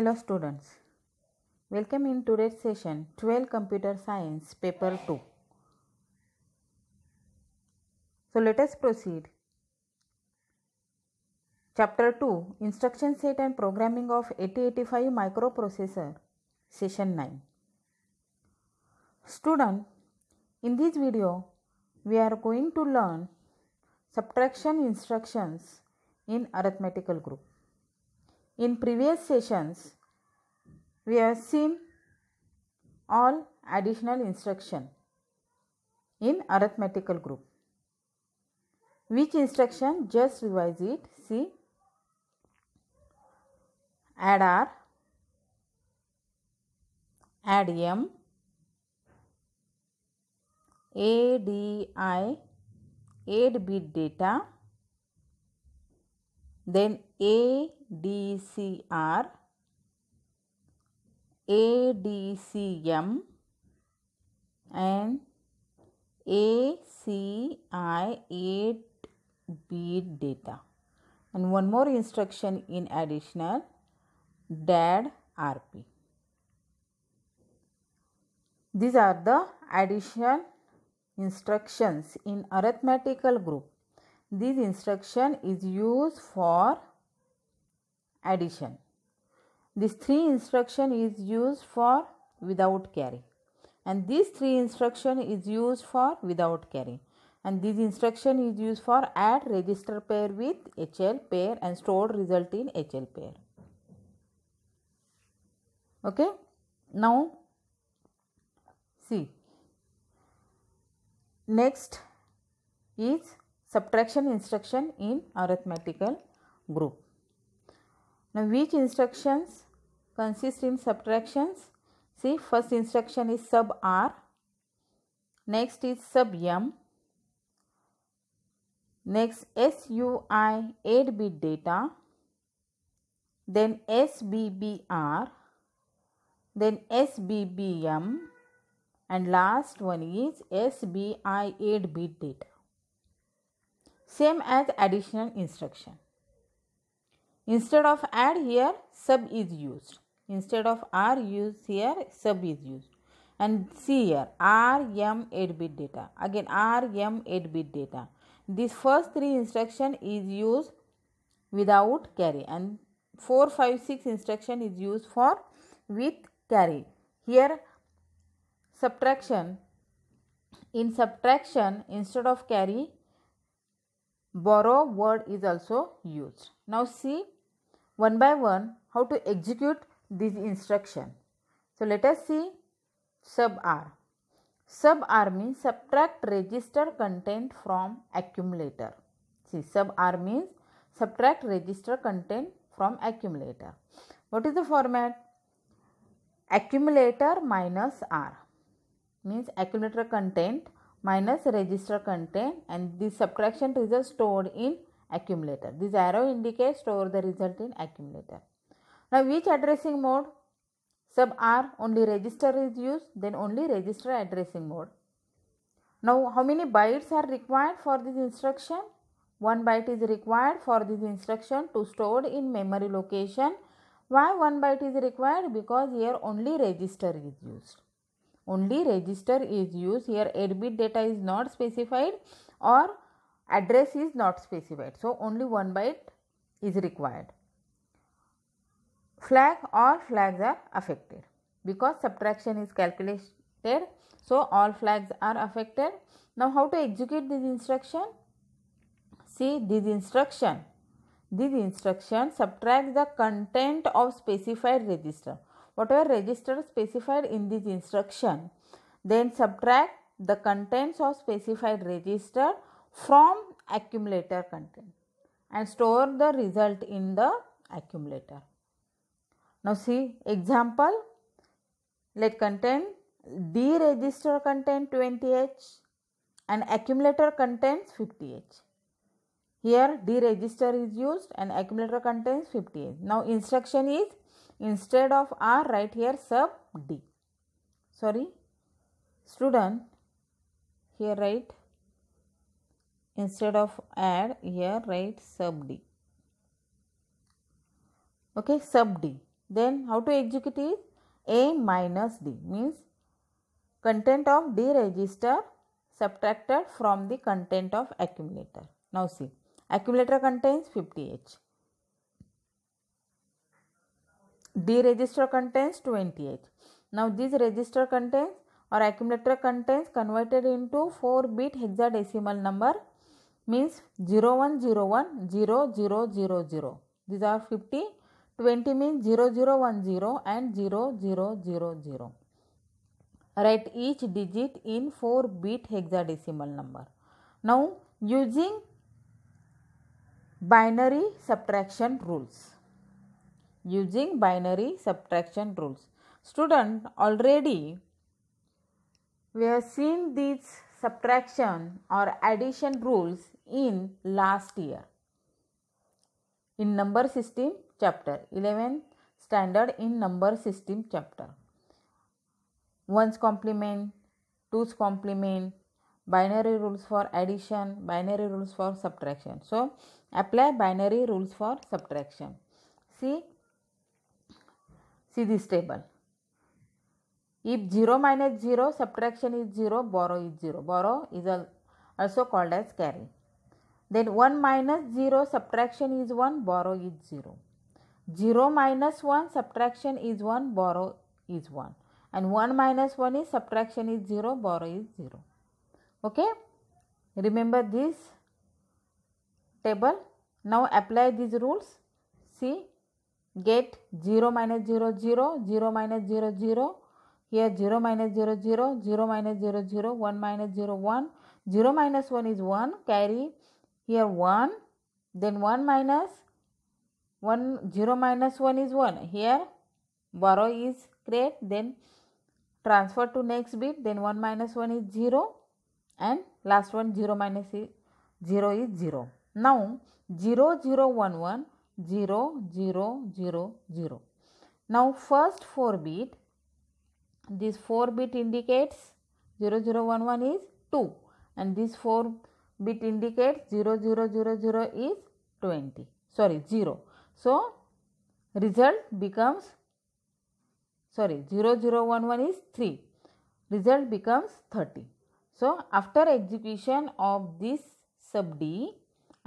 Hello students. Welcome in today's session 12 Computer Science paper 2. So let us proceed. Chapter 2 Instruction Set and Programming of 8085 Microprocessor Session 9. Student, in this video we are going to learn subtraction instructions in arithmetical group. In previous sessions, we have seen all additional instruction in arithmetical group. Which instruction? Just revise it. See, add R, add M, ADI, 8 bit data, then A DCR, ADCM and ACI8 bit data and one more instruction in additional DAD RP. These are the additional instructions in arithmetical group. This instruction is used for addition. This three instruction is used for without carry and this three instruction is used for without carry and this instruction is used for add register pair with HL pair and stored result in HL pair. Okay. Now see next is subtraction instruction in arithmetical group. Now which instructions consist in subtractions? See first instruction is sub R. Next is sub M. Next SUI 8-bit data. Then SBBR. Then SBBM. And last one is SBI 8-bit data. Same as additional instruction. Instead of add here sub is used. Instead of R use here sub is used. And see here R M 8 bit data. Again R M 8 bit data. This first three instruction is used without carry and 4 5 6 instruction is used for with carry. Here subtraction in subtraction instead of carry borrow word is also used. Now see one by one how to execute this instruction. So let us see sub R. Sub R means subtract register content from accumulator. See sub R means subtract register content from accumulator. What is the format? Accumulator minus R means accumulator content minus register content and the subtraction result stored in accumulator. This arrow indicates store the result in accumulator. Now which addressing mode? Sub R only register is used then only register addressing mode. Now how many bytes are required for this instruction? 1 byte is required for this instruction to stored in memory location. Why 1 byte is required? Because here only register is used. Only register is used. Here 8 bit data is not specified or address is not specified. So, only one byte is required. Flag all flags are affected because subtraction is calculated. So, all flags are affected. Now, how to execute this instruction? See this instruction. This instruction subtracts the content of specified register. Whatever register specified in this instruction, then subtract the contents of specified register from accumulator content and store the result in the accumulator. Now see example let contain D register content 20H and accumulator contains 50H. Here D register is used and accumulator contains 50H. Now instruction is instead of R write here sub D. Sorry student here write instead of add here write sub d okay sub d then how to execute is a minus d means content of d register subtracted from the content of accumulator now see accumulator contains 50h d register contains 20h now this register contains or accumulator contains converted into 4 bit hexadecimal number means 0101 These are 50. 20 means 0010 and 0000. Write each digit in 4 bit hexadecimal number. Now using binary subtraction rules. Using binary subtraction rules. Student already we have seen these subtraction or addition rules in last year in number system chapter 11 standard in number system chapter ones complement twos complement binary rules for addition binary rules for subtraction so apply binary rules for subtraction see see this table if 0 minus 0, subtraction is 0, borrow is 0. Borrow is also called as carry. Then 1 minus 0, subtraction is 1, borrow is 0. 0 minus 1, subtraction is 1, borrow is 1. And 1 minus 1 is subtraction is 0, borrow is 0. Okay. Remember this table. Now apply these rules. See, get 0 minus 0, 0, 0 minus 0, 0. Here 0 minus 0, 0, 0 minus 0, 0, 1 minus 0, 1. 0 minus 1 is 1, carry. Here 1, then 1 minus 1, 0 minus 1 is 1. Here borrow is create then transfer to next bit, then 1 minus 1 is 0 and last one 0 is 0 is 0. Now 0, 0, 1, 1, 0, 0, 0, 0. Now first 4 bit this 4 bit indicates 0011 is 2 and this 4 bit indicates 0000 is 20 sorry 0 so result becomes sorry 0011 is 3 result becomes 30 so after execution of this sub d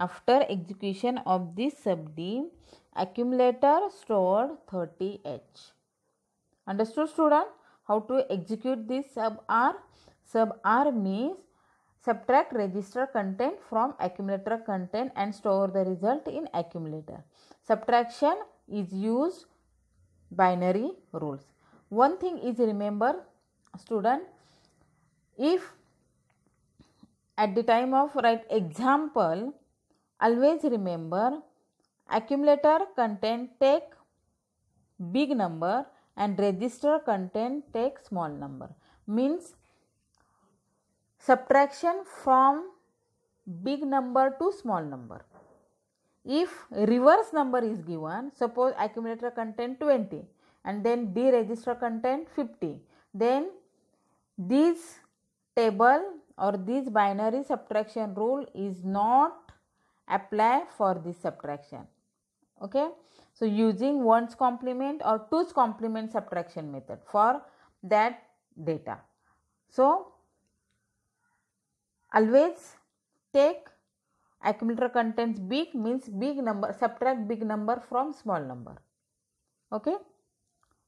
after execution of this sub d accumulator stored 30h understood student how to execute this sub r sub r means subtract register content from accumulator content and store the result in accumulator subtraction is used binary rules one thing is remember student if at the time of write example always remember accumulator content take big number and register content take small number means subtraction from big number to small number if reverse number is given suppose accumulator content 20 and then deregister content 50 then this table or this binary subtraction rule is not apply for this subtraction okay so, using 1's complement or 2's complement subtraction method for that data. So, always take accumulator contains big means big number subtract big number from small number. Okay.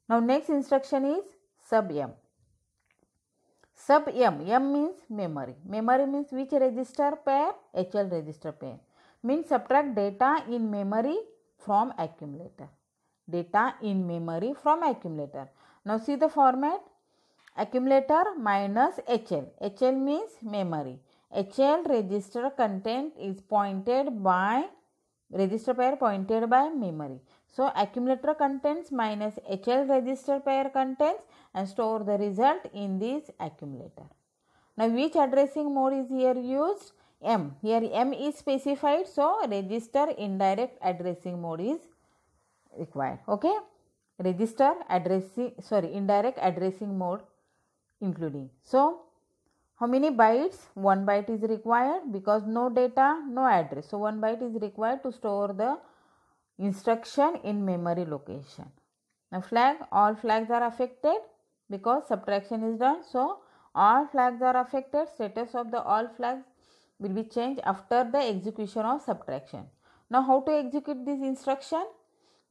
Now, next instruction is sub m. Sub m, m means memory. Memory means which register pair? HL register pair. Means subtract data in memory from accumulator data in memory from accumulator now see the format accumulator minus hl hl means memory hl register content is pointed by register pair pointed by memory so accumulator contents minus hl register pair contents and store the result in this accumulator now which addressing mode is here used M. Here M is specified, so register indirect addressing mode is required. Okay. Register addressing, sorry, indirect addressing mode including. So, how many bytes? 1 byte is required because no data, no address. So, 1 byte is required to store the instruction in memory location. Now, flag, all flags are affected because subtraction is done. So, all flags are affected. Status of the all flags will be changed after the execution of subtraction. Now, how to execute this instruction?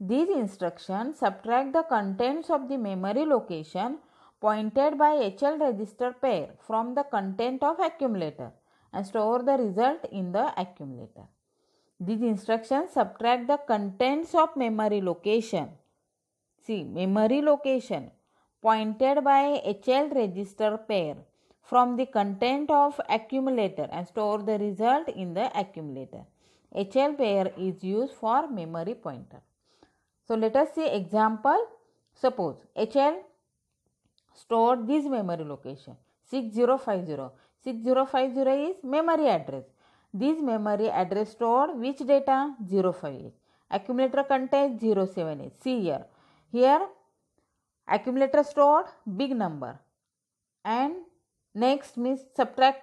These instructions subtract the contents of the memory location pointed by HL register pair from the content of accumulator and store the result in the accumulator. These instructions subtract the contents of memory location. See, memory location pointed by HL register pair from the content of accumulator and store the result in the accumulator. HL pair is used for memory pointer. So, let us see example. Suppose HL stored this memory location 6050. 6050 is memory address. This memory address stored which data? 058. Accumulator contains 078. See here. Here accumulator stored big number and Next means subtract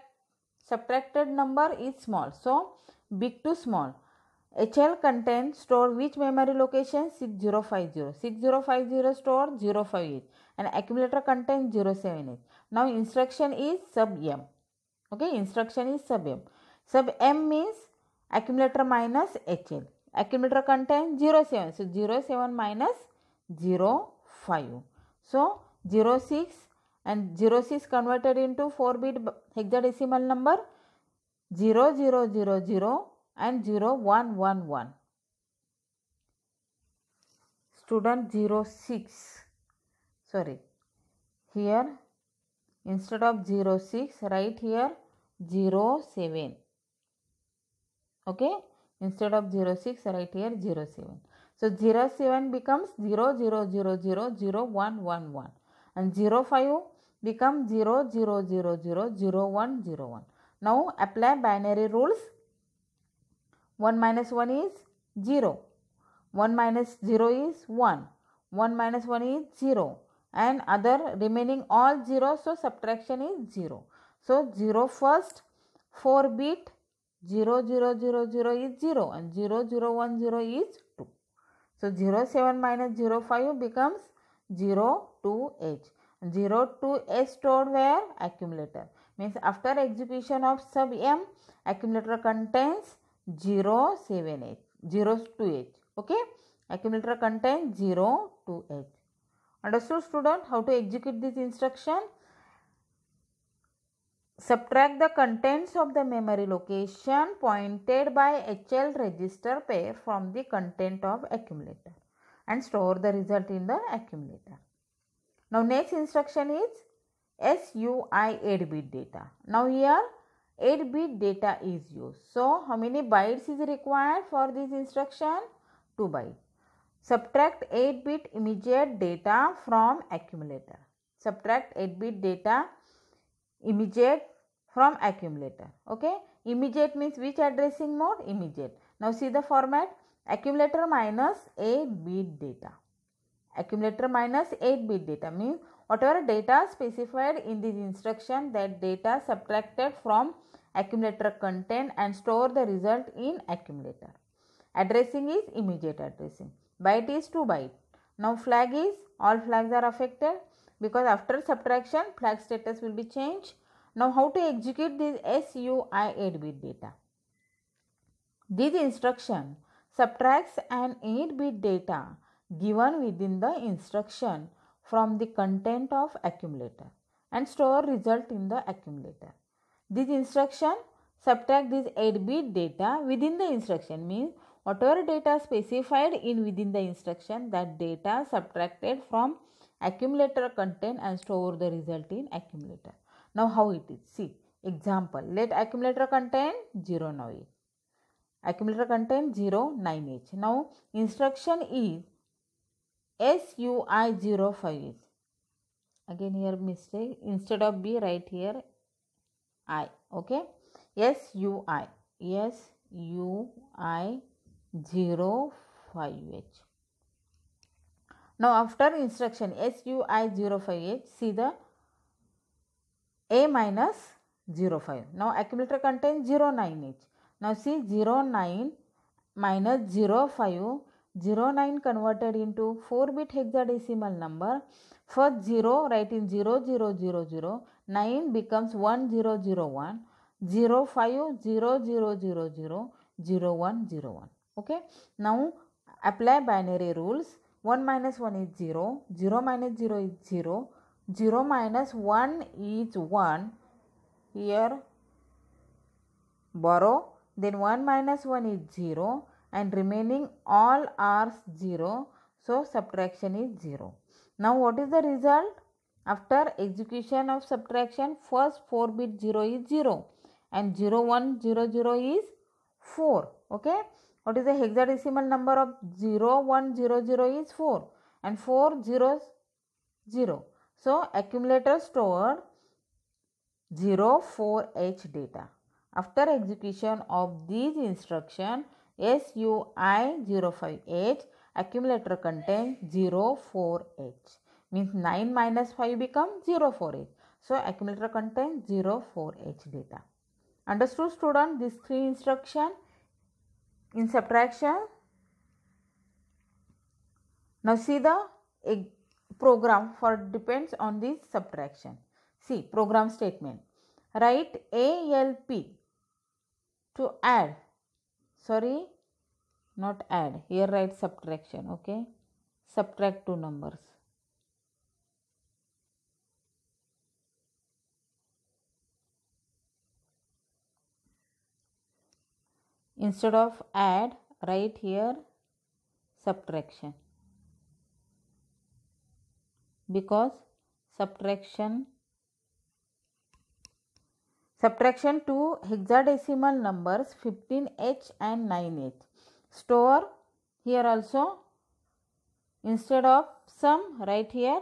subtracted number is small. So, big to small. HL contains store which memory location 6050. 6050 store 058 and accumulator contains 078. Now instruction is sub M. Okay, instruction is sub M. Sub M means accumulator minus HL. Accumulator contains 07. So 07 minus 05. So 06 and 0 is converted into 4 bit hexadecimal number 0000 and 0111. Student 06 sorry here instead of 06 write here 07 okay instead of 06 write here 07 so 07 becomes 0000111 and 05 become 0, 0, 0, 0, 0, 1, 0, 1. Now apply binary rules. 1 minus 1 is 0, 1 minus 0 is 1, 1 minus 1 is 0 and other remaining all 0 so subtraction is 0. So 0 first 4 bit 0 0 0 0 is 0 and 0 0 1 0 is 2. So 0 7 minus 0 5 becomes 0 to H. 0 to H stored where? Accumulator. Means after execution of sub M, accumulator contains 0, 7, H. 0 to H. Okay. Accumulator contains 0 to H. Understood student how to execute this instruction? Subtract the contents of the memory location pointed by HL register pair from the content of accumulator and store the result in the accumulator. Now next instruction is SUI 8 bit data. Now here 8 bit data is used. So how many bytes is required for this instruction? 2 bytes. Subtract 8 bit immediate data from accumulator. Subtract 8 bit data immediate from accumulator. Okay. Immediate means which addressing mode? Immediate. Now see the format accumulator minus 8 bit data accumulator minus 8 bit data means whatever data specified in this instruction that data subtracted from accumulator content and store the result in accumulator addressing is immediate addressing byte is 2 byte now flag is all flags are affected because after subtraction flag status will be changed now how to execute this sui 8 bit data this instruction subtracts an 8-bit data given within the instruction from the content of accumulator and store result in the accumulator. This instruction subtract this 8-bit data within the instruction means whatever data specified in within the instruction that data subtracted from accumulator content and store the result in accumulator. Now how it is? See example let accumulator contain 0 Accumulator contains 09H. Now, instruction is SUI05. Again, here mistake. Instead of B, right here I. Okay. SUI. SUI05H. Now, after instruction SUI05H, see the A minus 05. Now, accumulator contains 09H. Now see 09 minus 05 09 converted into 4 bit hexadecimal number. First 0 write in 0 9 becomes 1 5 0 0 okay. Now apply binary rules 1 minus 1 is 0 0 minus 0 is 0 0 minus 1 is 1 here borrow then 1 minus 1 is 0 and remaining all r's 0 so subtraction is 0 now what is the result after execution of subtraction first 4 bit 0 is 0 and 0 1 0 0 is 4 okay what is the hexadecimal number of 0 1 0 0 is 4 and 4 zeros 0 so accumulator stored 0 4 h data after execution of these instruction SUI058 accumulator contains 04H means 9 minus 5 become h So accumulator contains 04H data. Understood student these three instruction in subtraction. Now see the program for depends on this subtraction. See program statement. Write ALP to add sorry not add here write subtraction okay subtract two numbers instead of add write here subtraction because subtraction Subtraction to hexadecimal numbers 15H and 9H. Store here also instead of sum write here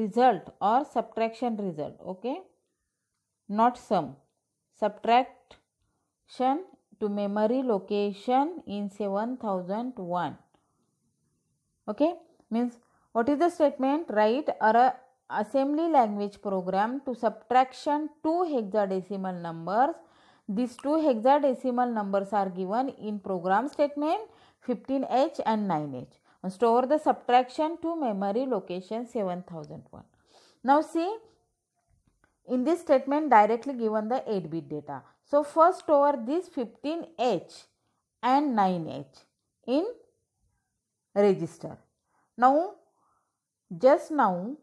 result or subtraction result okay not sum subtraction to memory location in 7001 okay means what is the statement write array assembly language program to subtraction two hexadecimal numbers. These two hexadecimal numbers are given in program statement 15H and 9H. store the subtraction to memory location 7001. Now see, in this statement directly given the 8-bit data. So first store this 15H and 9H in register. Now, just now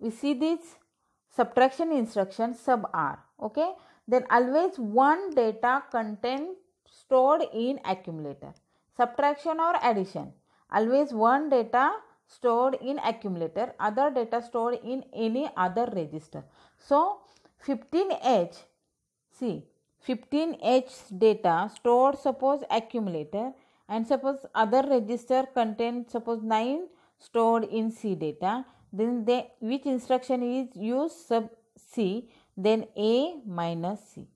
we see this subtraction instruction sub r okay then always one data content stored in accumulator subtraction or addition always one data stored in accumulator other data stored in any other register so 15h see 15h data stored suppose accumulator and suppose other register contain suppose 9 stored in c data then the which instruction is use sub c then a minus c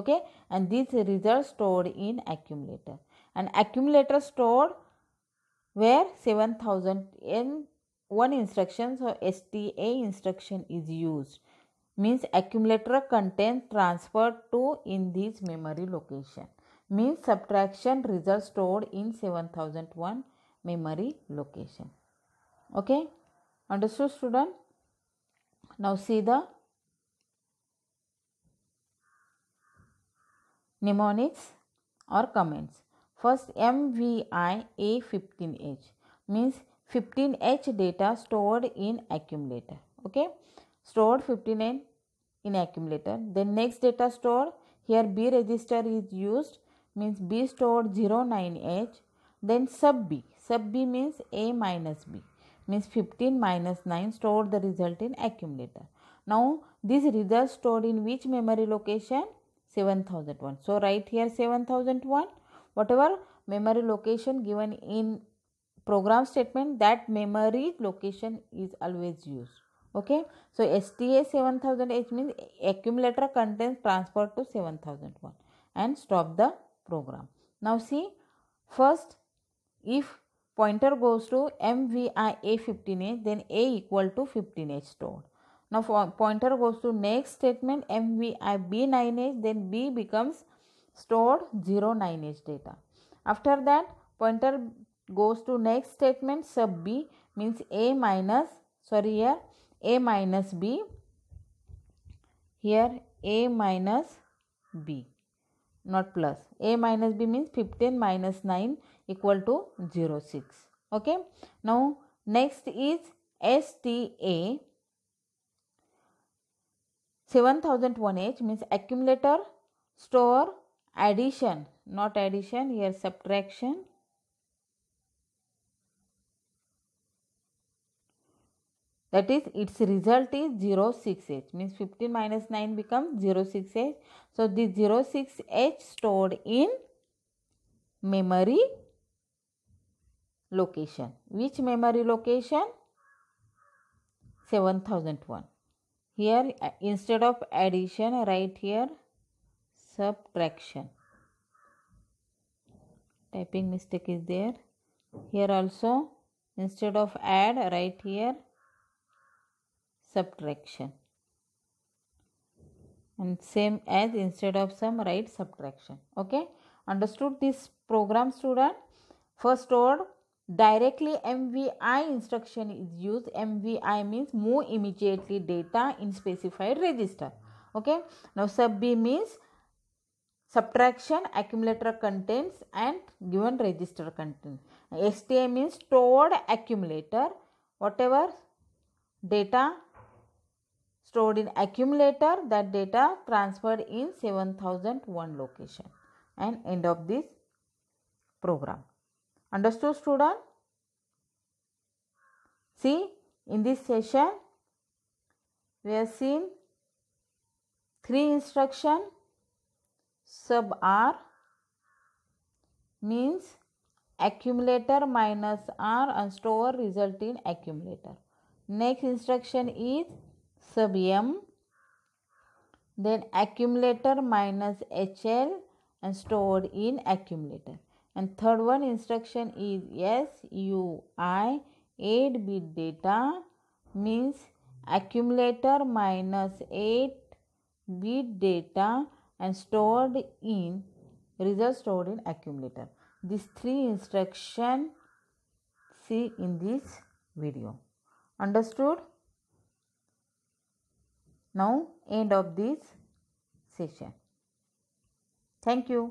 okay and this result stored in accumulator and accumulator stored where 7000 in one instruction so sta instruction is used means accumulator contains transferred to in this memory location means subtraction result stored in 7001 memory location okay understood student now see the mnemonics or comments first mvi a15h means 15h data stored in accumulator okay stored 15 in accumulator then next data stored here b register is used means b stored 09h then sub b sub b means a minus b means 15 minus 9 store the result in accumulator now this result stored in which memory location 7001 so right here 7001 whatever memory location given in program statement that memory location is always used okay so sta 7000h means accumulator contains transfer to 7001 and stop the program now see first if pointer goes to mvia 15 a then A equal to 15H stored. Now pointer goes to next statement MVIB9H then B becomes stored 09H data. After that pointer goes to next statement sub B means A minus sorry here A minus B here A minus B not plus A minus B means 15 minus 9 equal to 06 okay now next is sta 7001h means accumulator store addition not addition here subtraction that is its result is 06h means 15 minus 9 becomes 06h so the 06h stored in memory location. Which memory location? 7001. Here instead of addition right here subtraction. Typing mistake is there. Here also instead of add right here subtraction and same as instead of sum write subtraction okay understood this program student first order Directly MVI instruction is used. MVI means move immediately data in specified register. Okay. Now sub B means subtraction, accumulator contents and given register content. STA means stored accumulator. Whatever data stored in accumulator that data transferred in 7001 location and end of this program. Understood student? See in this session we have seen three instruction sub R means accumulator minus R and store result in accumulator. Next instruction is sub M then accumulator minus HL and stored in accumulator and third one instruction is SUI 8 bit data means accumulator minus 8 bit data and stored in result stored in accumulator these three instruction see in this video understood now end of this session thank you